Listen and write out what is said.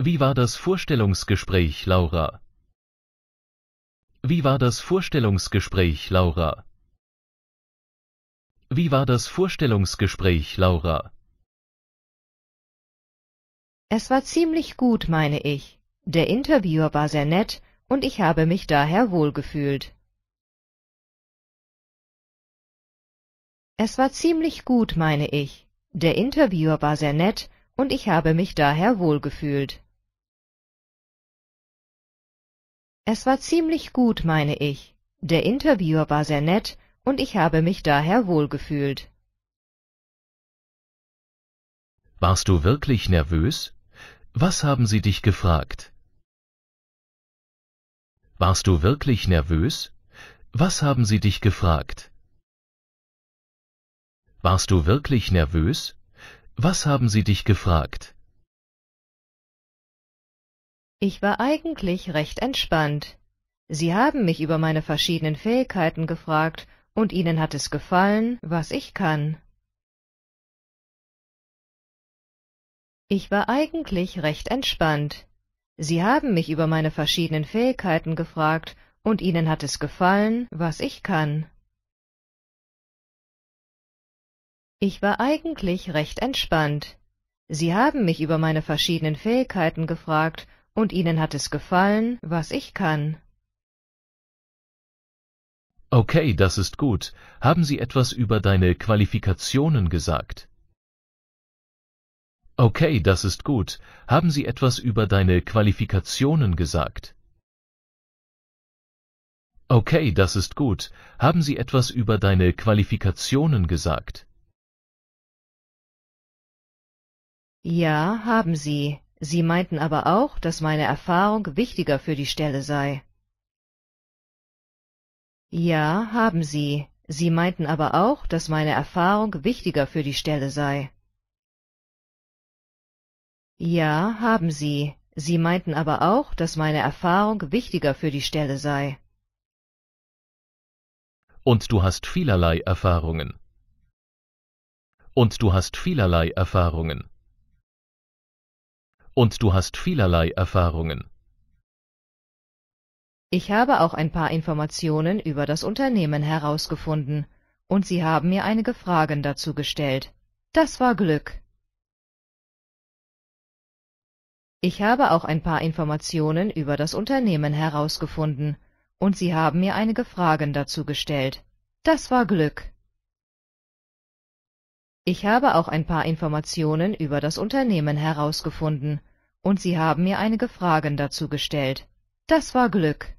Wie war das Vorstellungsgespräch, Laura? Wie war das Vorstellungsgespräch, Laura? Wie war das Vorstellungsgespräch, Laura? Es war ziemlich gut, meine ich. Der Interviewer war sehr nett und ich habe mich daher wohlgefühlt. Es war ziemlich gut, meine ich. Der Interviewer war sehr nett und ich habe mich daher wohlgefühlt. Es war ziemlich gut, meine ich. Der Interviewer war sehr nett und ich habe mich daher wohlgefühlt. Warst du wirklich nervös? Was haben sie dich gefragt? Warst du wirklich nervös? Was haben sie dich gefragt? Warst du wirklich nervös? Was haben sie dich gefragt? Ich war eigentlich recht entspannt. Sie haben mich über meine verschiedenen Fähigkeiten gefragt, und Ihnen hat es gefallen, was ich kann. Ich war eigentlich recht entspannt. Sie haben mich über meine verschiedenen Fähigkeiten gefragt, und Ihnen hat es gefallen, was ich kann. Ich war eigentlich recht entspannt. Sie haben mich über meine verschiedenen Fähigkeiten gefragt, und Ihnen hat es gefallen, was ich kann. Okay, das ist gut. Haben Sie etwas über deine Qualifikationen gesagt? Okay, das ist gut. Haben Sie etwas über deine Qualifikationen gesagt? Okay, das ist gut. Haben Sie etwas über deine Qualifikationen gesagt? Ja, haben Sie. Sie meinten aber auch, dass meine Erfahrung wichtiger für die Stelle sei. Ja, haben Sie. Sie meinten aber auch, dass meine Erfahrung wichtiger für die Stelle sei. Ja, haben Sie. Sie meinten aber auch, dass meine Erfahrung wichtiger für die Stelle sei. Und du hast vielerlei Erfahrungen. Und du hast vielerlei Erfahrungen. Und du hast vielerlei Erfahrungen. Ich habe auch ein paar Informationen über das Unternehmen herausgefunden, und Sie haben mir einige Fragen dazu gestellt. Das war Glück. Ich habe auch ein paar Informationen über das Unternehmen herausgefunden, und Sie haben mir einige Fragen dazu gestellt. Das war Glück. Ich habe auch ein paar Informationen über das Unternehmen herausgefunden, und Sie haben mir einige Fragen dazu gestellt. Das war Glück